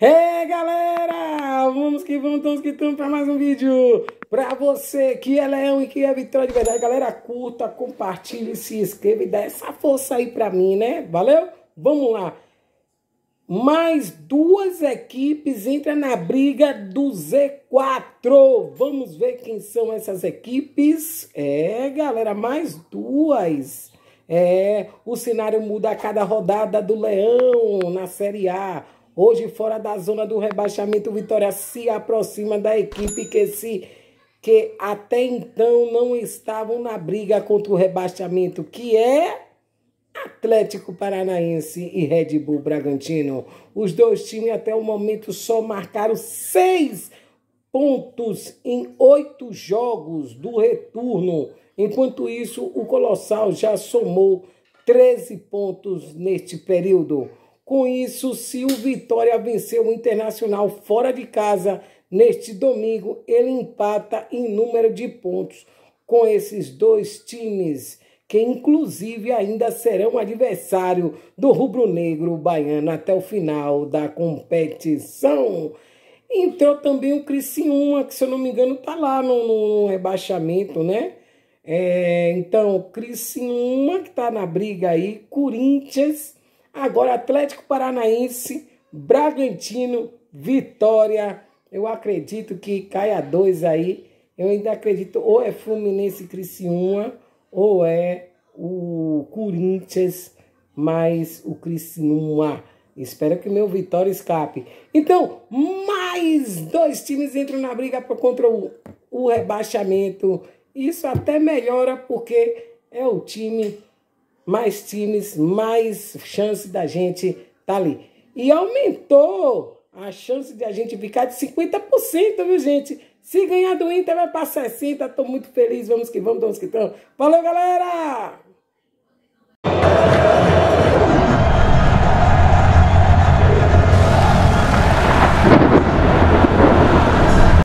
Hey galera, vamos que vamos, vamos que estamos para mais um vídeo para você que é leão e que é vitória de verdade. Galera, curta, compartilhe, se inscreva e dá essa força aí para mim, né? Valeu? Vamos lá. Mais duas equipes entram na briga do Z4. Vamos ver quem são essas equipes. É, galera, mais duas. É, o cenário muda a cada rodada do Leão na Série A. Hoje, fora da zona do rebaixamento, o Vitória se aproxima da equipe que se que até então não estavam na briga contra o rebaixamento, que é Atlético Paranaense e Red Bull Bragantino. Os dois times até o momento só marcaram seis pontos em oito jogos do retorno. Enquanto isso, o Colossal já somou 13 pontos neste período. Com isso, se o Vitória venceu o Internacional fora de casa neste domingo, ele empata em número de pontos com esses dois times, que inclusive ainda serão adversário do rubro-negro baiano até o final da competição. Entrou também o Criciúma, que se eu não me engano está lá no, no, rebaixamento, né? É, então, Criciúma que está na briga aí, Corinthians Agora, Atlético Paranaense, Bragantino, Vitória. Eu acredito que caia dois aí. Eu ainda acredito, ou é Fluminense Criciúma, ou é o Corinthians mais o Criciúma. Espero que meu Vitória escape. Então, mais dois times entram na briga contra o, o rebaixamento. Isso até melhora porque é o time mais times, mais chance da gente tá ali. E aumentou a chance de a gente ficar de 50%, viu, gente? Se ganhar do Inter, vai para 60%. Tô muito feliz. Vamos que vamos, vamos que vamos. Valeu, galera!